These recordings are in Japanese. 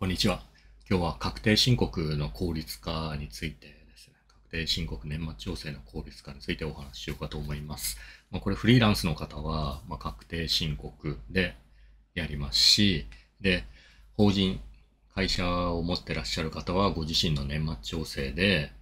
こんにちは。今日は確定申告の効率化についてですね、確定申告年末調整の効率化についてお話ししようかと思います。まあ、これフリーランスの方は、まあ、確定申告でやりますし、で、法人、会社を持ってらっしゃる方は、ご自身の年末調整で、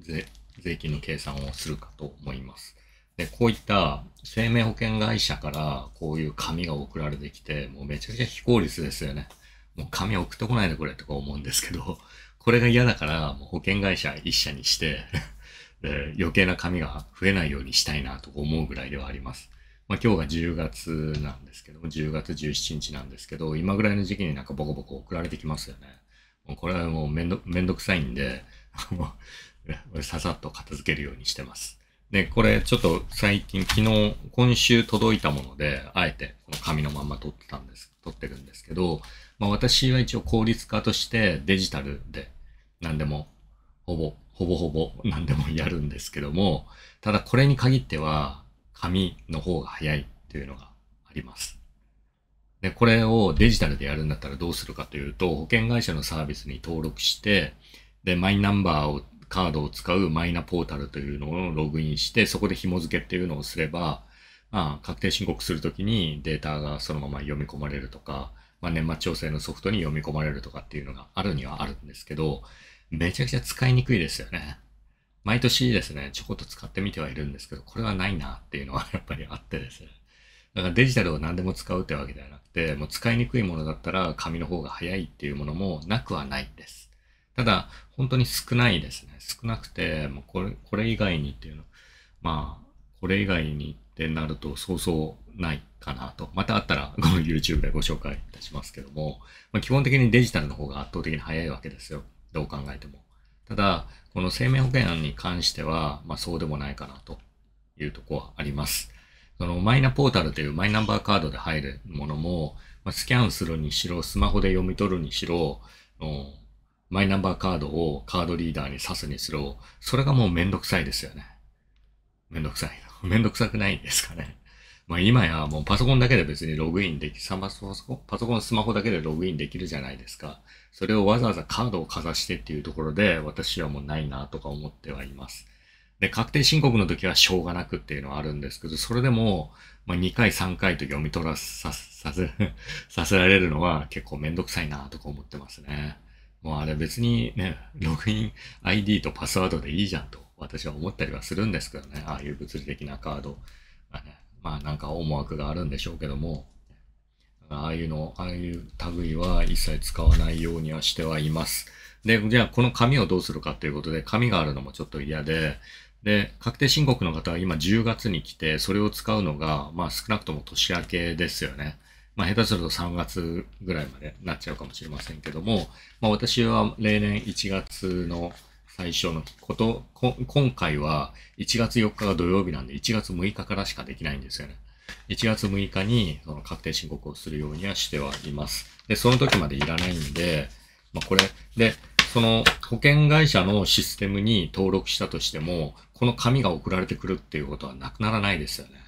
税税金の計算をするかと思います。で、こういった生命保険会社からこういう紙が送られてきて、もうめちゃくちゃ非効率ですよね。もう紙送ってこないでくれとか思うんですけど、これが嫌だから、もう保険会社一社にして で、余計な紙が増えないようにしたいなと思うぐらいではあります。まあ、今日が10月なんですけども、10月17日なんですけど、今ぐらいの時期になんかボコボコ送られてきますよね。もうこれはもうめんどめんどくさいんで、もう、ささっと片付けるようにしてます。で、これちょっと最近、昨日、今週届いたもので、あえてこの紙のまんま撮ってたんです、撮ってるんですけど、まあ私は一応効率化としてデジタルで何でも、ほぼ、ほぼほぼ何でもやるんですけども、ただこれに限っては紙の方が早いっていうのがあります。で、これをデジタルでやるんだったらどうするかというと、保険会社のサービスに登録して、で、マイナンバーをカードを使うマイナポータルというのをログインして、そこで紐付けっていうのをすれば、まあ、確定申告するときにデータがそのまま読み込まれるとか、まあ、年末調整のソフトに読み込まれるとかっていうのがあるにはあるんですけど、めちゃくちゃ使いにくいですよね。毎年ですね、ちょこっと使ってみてはいるんですけど、これはないなっていうのはやっぱりあってですね。だからデジタルを何でも使うってわけではなくて、もう使いにくいものだったら紙の方が早いっていうものもなくはないんです。ただ、本当に少ないですね。少なくて、もうこれ、これ以外にっていうの、まあ、これ以外にってなると、そうそうないかなと。またあったら、こ の YouTube でご紹介いたしますけども、まあ、基本的にデジタルの方が圧倒的に早いわけですよ。どう考えても。ただ、この生命保険に関しては、まあそうでもないかなというとこはあります。そのマイナポータルというマイナンバーカードで入るものも、まあ、スキャンするにしろ、スマホで読み取るにしろ、マイナンバーカードをカードリーダーに挿すにしろ、それがもうめんどくさいですよね。めんどくさい。めんどくさくないんですかね。まあ今やもうパソコンだけで別にログインでき、パソコン、パソコンスマホだけでログインできるじゃないですか。それをわざわざカードをかざしてっていうところで私はもうないなとか思ってはいます。で、確定申告の時はしょうがなくっていうのはあるんですけど、それでも、まあ、2回3回と読み取らさ、させ、させられるのは結構めんどくさいなとか思ってますね。もうあれ別にね、ログイン ID とパスワードでいいじゃんと私は思ったりはするんですけどね、ああいう物理的なカードまあなんか思惑があるんでしょうけども、ああいうの、ああいう類は一切使わないようにはしてはいます。で、じゃあこの紙をどうするかということで、紙があるのもちょっと嫌で、で、確定申告の方は今10月に来て、それを使うのが、まあ少なくとも年明けですよね。まあ、下手すると3月ぐらいまでなっちゃうかもしれませんけども、まあ、私は例年1月の最初のこと、今回は1月4日が土曜日なんで、1月6日からしかできないんですよね。1月6日にその確定申告をするようにはしてはいます。で、その時までいらないんで、まあ、これ、で、その保険会社のシステムに登録したとしても、この紙が送られてくるっていうことはなくならないですよね。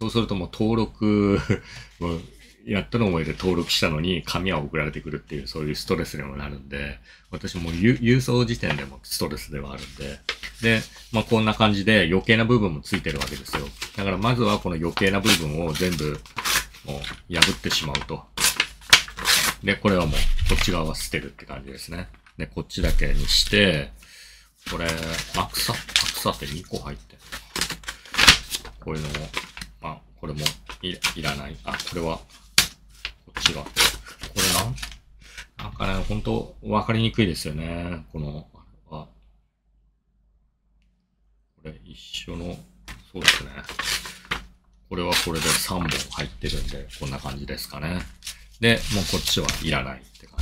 そうするともう登録 もうやったの思いで登録したのに紙は送られてくるっていう、そういうストレスにもなるんで、私も郵送時点でもストレスではあるんで、で、まあ、こんな感じで余計な部分もついてるわけですよ。だからまずはこの余計な部分を全部もう破ってしまうと。で、これはもうこっち側は捨てるって感じですね。で、こっちだけにして、これ、アクサ、アクサって2個入ってる。こういうのをまあ、これもいいらない。あ、これは、こっちが。これなんなんかね、ほんと分かりにくいですよね。この、あ、これ一緒の、そうですね。これはこれで3本入ってるんで、こんな感じですかね。で、もうこっちはいらないって感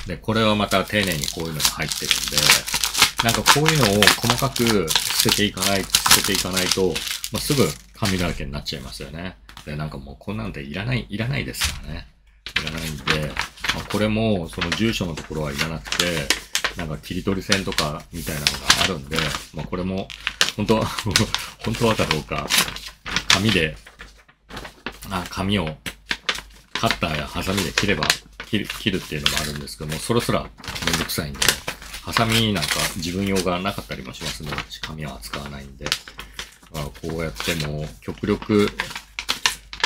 じ。で、これはまた丁寧にこういうのが入ってるんで、なんかこういうのを細かく捨てていかない、捨てていかないと、まあ、すぐ紙だらけになっちゃいますよね。で、なんかもうこんなんでいらない、いらないですからね。いらないんで、まあ、これもその住所のところはいらなくて、なんか切り取り線とかみたいなのがあるんで、まあこれも、本当は 本当はかどうか、紙で、あ、紙をカッターやハサミで切れば切る、切るっていうのもあるんですけども、そろそろめんどくさいんで、ハサミなんか自分用がなかったりもしますので、紙は扱わないんで、だこうやっても極力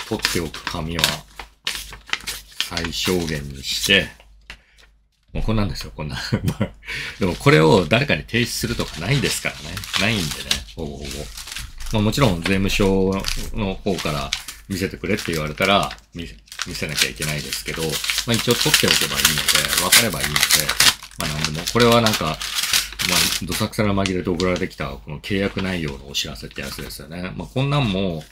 取っておく紙は最小限にして、もうこんなんですよ、こんな。でもこれを誰かに提出するとかないんですからね。ないんでね、ほぼほぼ。まあもちろん税務署の方から見せてくれって言われたら見せなきゃいけないですけど、まあ一応取っておけばいいので、わかればいいので、まあなんでも、これはなんかまあ、どさくさな紛れて送られてきた、この契約内容のお知らせってやつですよね。まあ、こんなんも、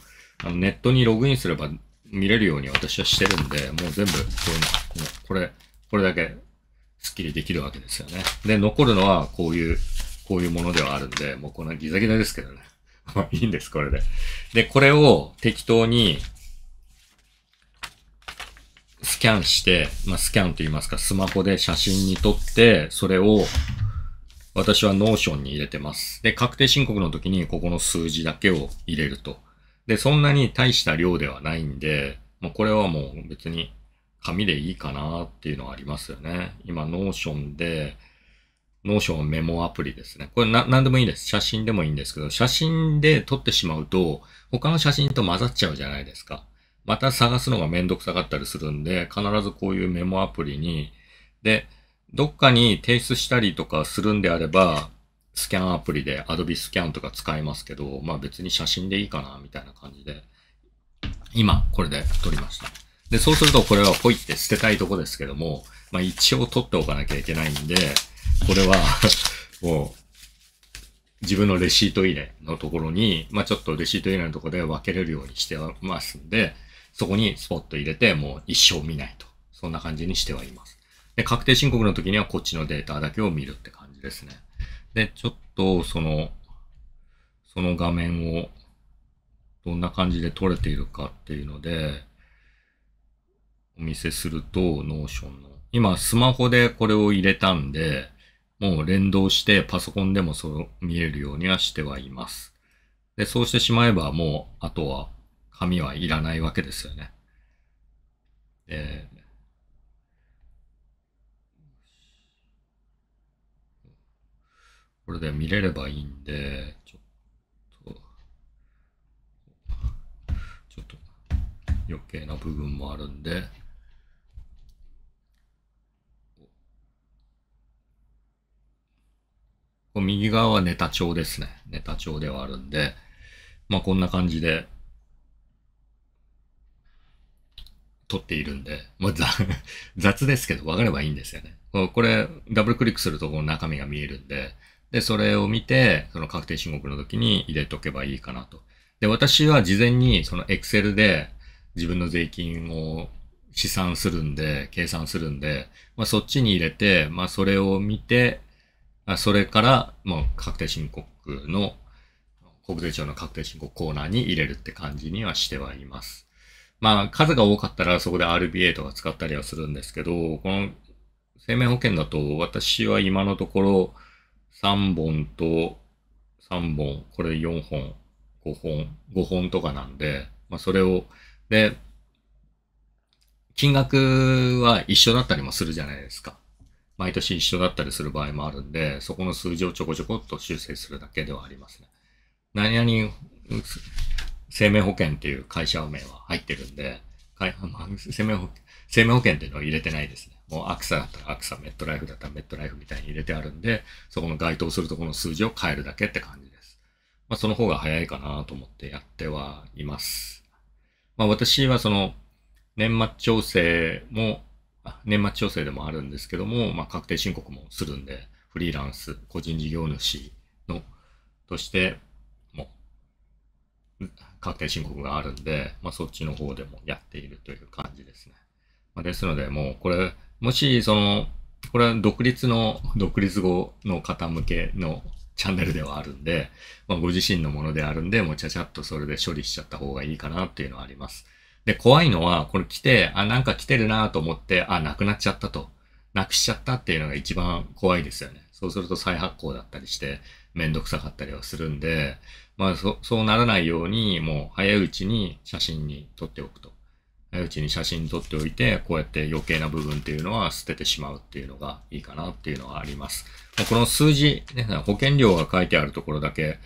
あのネットにログインすれば見れるように私はしてるんで、もう全部、こういうの、もこれ、これだけ、スッキリできるわけですよね。で、残るのは、こういう、こういうものではあるんで、もうこんなギザギザですけどね。まあ、いいんです、これで。で、これを適当に、スキャンして、まあ、スキャンと言いますか、スマホで写真に撮って、それを、私は Notion に入れてます。で、確定申告の時にここの数字だけを入れると。で、そんなに大した量ではないんで、もうこれはもう別に紙でいいかなっていうのはありますよね。今、Notion で、Notion メモアプリですね。これな、なんでもいいです。写真でもいいんですけど、写真で撮ってしまうと、他の写真と混ざっちゃうじゃないですか。また探すのがめんどくさかったりするんで、必ずこういうメモアプリに、で、どっかに提出したりとかするんであれば、スキャンアプリで Adobe スキャンとか使えますけど、まあ別に写真でいいかな、みたいな感じで、今、これで撮りました。で、そうするとこれはポイって捨てたいとこですけども、まあ一応撮っておかなきゃいけないんで、これは もう、自分のレシート入れのところに、まあちょっとレシート入れのところで分けれるようにしてますんで、そこにスポット入れて、もう一生見ないと。そんな感じにしてはいます。で、確定申告の時にはこっちのデータだけを見るって感じですね。で、ちょっとその、その画面をどんな感じで撮れているかっていうので、お見せすると、ノーションの。今、スマホでこれを入れたんで、もう連動してパソコンでもそう見えるようにはしてはいます。で、そうしてしまえばもう、あとは紙はいらないわけですよね。これで見れればいいんで、ちょっと、ちょっと余計な部分もあるんで、右側はネタ帳ですね。ネタ帳ではあるんで、まあこんな感じで、撮っているんで、まあ、雑ですけど分かればいいんですよね。これ、ダブルクリックするとこの中身が見えるんで、で、それを見て、その確定申告の時に入れとけばいいかなと。で、私は事前にその Excel で自分の税金を試算するんで、計算するんで、まあ、そっちに入れて、まあ、それを見て、あそれから、まあ確定申告の、国税庁の確定申告コーナーに入れるって感じにはしてはいます。まあ、数が多かったらそこで RBA とか使ったりはするんですけど、この生命保険だと私は今のところ、3本と3本、これ4本、5本、5本とかなんで、まあそれを、で、金額は一緒だったりもするじゃないですか。毎年一緒だったりする場合もあるんで、そこの数字をちょこちょこっと修正するだけではありますね。何々、生命保険っていう会社名は入ってるんで、生命保険っていうのは入れてないですね。もうアクサだったらアクサ、メットライフだったらメットライフみたいに入れてあるんで、そこの該当するところの数字を変えるだけって感じです。まあ、その方が早いかなと思ってやってはいます。まあ、私はその、年末調整も、年末調整でもあるんですけども、まあ、確定申告もするんで、フリーランス、個人事業主の、として、もう、確定申告があるんで、まあ、そっちの方でもやっているという感じですね。まあ、ですので、もうこれ、もし、その、これは独立の、独立後の方向けのチャンネルではあるんで、まあ、ご自身のものであるんで、もうちゃちゃっとそれで処理しちゃった方がいいかなっていうのはあります。で、怖いのは、これ来て、あ、なんか来てるなと思って、あ、なくなっちゃったと。なくしちゃったっていうのが一番怖いですよね。そうすると再発行だったりして、めんどくさかったりはするんで、まあそ、そうならないように、もう早いうちに写真に撮っておくと。うちに写真撮っておいて、こうやって余計な部分っていうのは捨ててしまうっていうのがいいかなっていうのはあります。この数字、ね、保険料が書いてあるところだけ、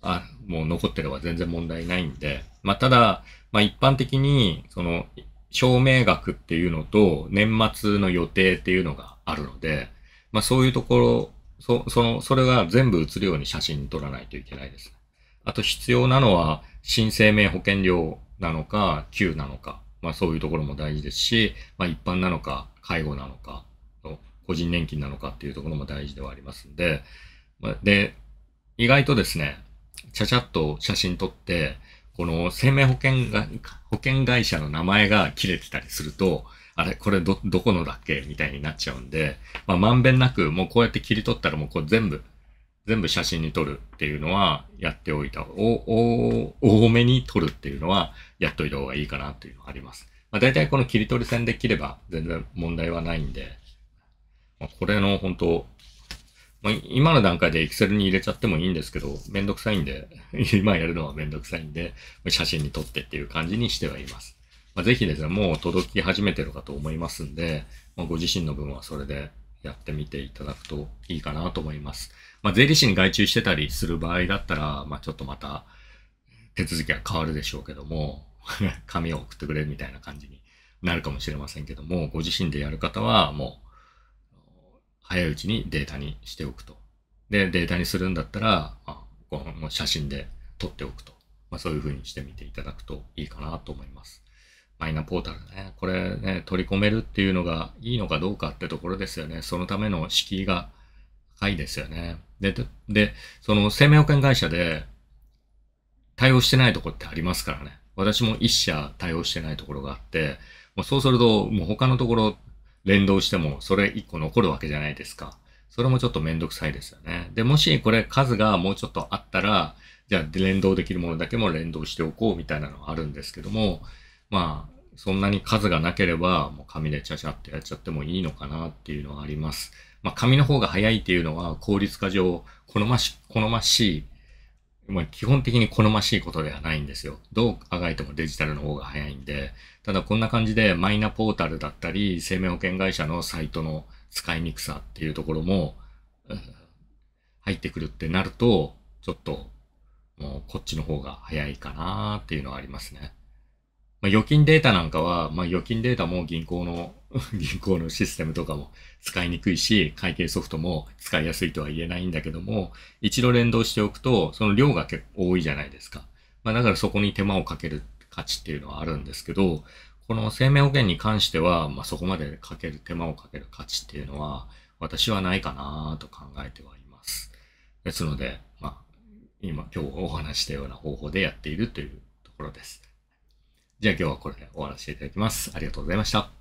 あ、もう残ってれば全然問題ないんで、まあ、ただ、まあ、一般的に、その、証明額っていうのと、年末の予定っていうのがあるので、まあ、そういうところ、そ、その、それが全部写るように写真撮らないといけないです。あと必要なのは、申請名保険料なのか、給なのかまあそういうところも大事ですし、まあ一般なのか、介護なのか、の個人年金なのかっていうところも大事ではありますんで、まで、意外とですね、ちゃちゃっと写真撮って、この生命保険が、保険会社の名前が切れてたりすると、あれ、これど、どこのだっけみたいになっちゃうんで、まあ、まんべんなく、もうこうやって切り取ったらもうこれ全部全部写真に撮るっていうのはやっておいた、お、お、多めに撮るっていうのはやっといた方がいいかなっていうのはあります。まあ、大体この切り取り線で切れば全然問題はないんで、まあ、これの本当、まあ、今の段階で Excel に入れちゃってもいいんですけど、めんどくさいんで、今やるのはめんどくさいんで、写真に撮ってっていう感じにしてはいます。まあ、ぜひですね、もう届き始めてるかと思いますんで、まあ、ご自身の分はそれでやってみていただくといいかなと思います。まあ、税理士に外注してたりする場合だったら、まあ、ちょっとまた手続きは変わるでしょうけども、紙を送ってくれるみたいな感じになるかもしれませんけども、ご自身でやる方はもう、早いうちにデータにしておくと。で、データにするんだったら、まあ、写真で撮っておくと。まあ、そういうふうにしてみていただくといいかなと思います。マイナポータルね、これね、取り込めるっていうのがいいのかどうかってところですよね。そのための敷居が高いですよね。で、で、その生命保険会社で対応してないとこってありますからね。私も一社対応してないところがあって、もうそうすると、もう他のところ連動しても、それ一個残るわけじゃないですか。それもちょっとめんどくさいですよね。で、もしこれ数がもうちょっとあったら、じゃあ連動できるものだけも連動しておこうみたいなのはあるんですけども、まあ、そんなに数がなければ、もう紙でちゃちゃってやっちゃってもいいのかなっていうのはあります。まあ、紙の方が早いっていうのは効率化上好まし、好ましい、まあ、基本的に好ましいことではないんですよ。どうあがいてもデジタルの方が早いんで、ただこんな感じでマイナポータルだったり、生命保険会社のサイトの使いにくさっていうところも、うん、入ってくるってなると、ちょっと、もうこっちの方が早いかなっていうのはありますね。まあ、預金データなんかは、まあ、預金データも銀行の、銀行のシステムとかも使いにくいし、会計ソフトも使いやすいとは言えないんだけども、一度連動しておくと、その量が結構多いじゃないですか。まあ、だからそこに手間をかける価値っていうのはあるんですけど、この生命保険に関しては、まあ、そこまでかける、手間をかける価値っていうのは、私はないかなと考えてはいます。ですので、まあ、今、今日お話したような方法でやっているというところです。じゃあ今日はこれで終わらせていただきます。ありがとうございました。